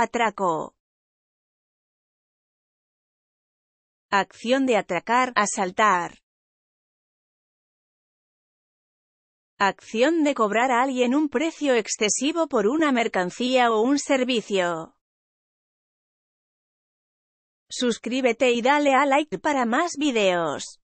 Atraco. Acción de atracar, asaltar. Acción de cobrar a alguien un precio excesivo por una mercancía o un servicio. Suscríbete y dale a like para más videos.